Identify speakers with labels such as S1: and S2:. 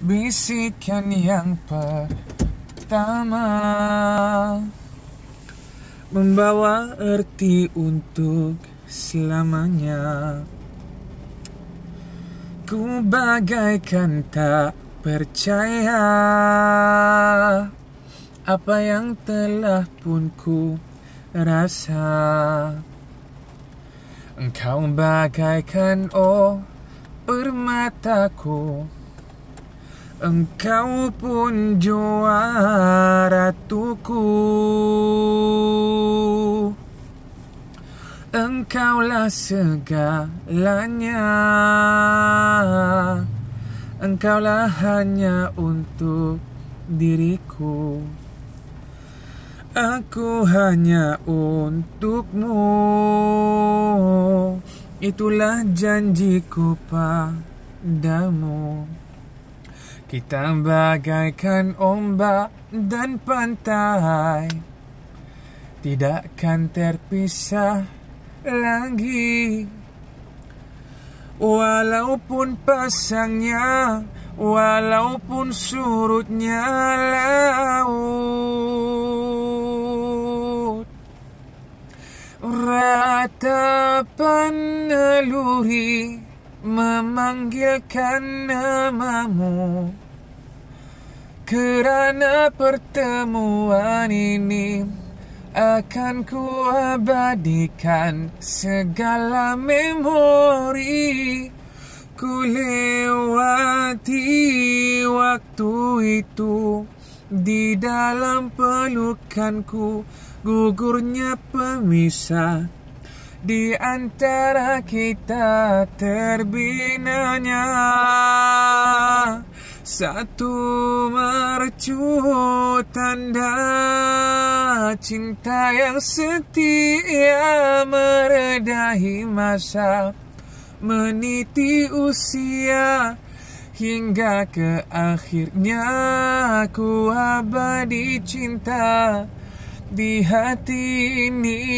S1: bisikan yang pertama membawa erti untuk selamanya ku bagaikan tak percaya apa yang telah pun ku rasa engkau bagaikan oh permataku ku Engkau pun juaratuku Engkaulah segalanya Engkaulah hanya untuk diriku Aku hanya untukmu Itulah janjiku padamu kita bagaikan ombak dan pantai Tidak akan terpisah lagi Walaupun pasangnya Walaupun surutnya laut Ratapan neluri Ratapan neluri memanggilkan namamu kerana pertemuan ini akan kuabadikan segala memori ku lewati waktu itu di dalam pelukanku gugurnya pemisah di antara kita terbinanya satu mercu tanda cinta yang setia meredahi masa meniti usia hingga ke akhirnya aku abadi cinta di hati ini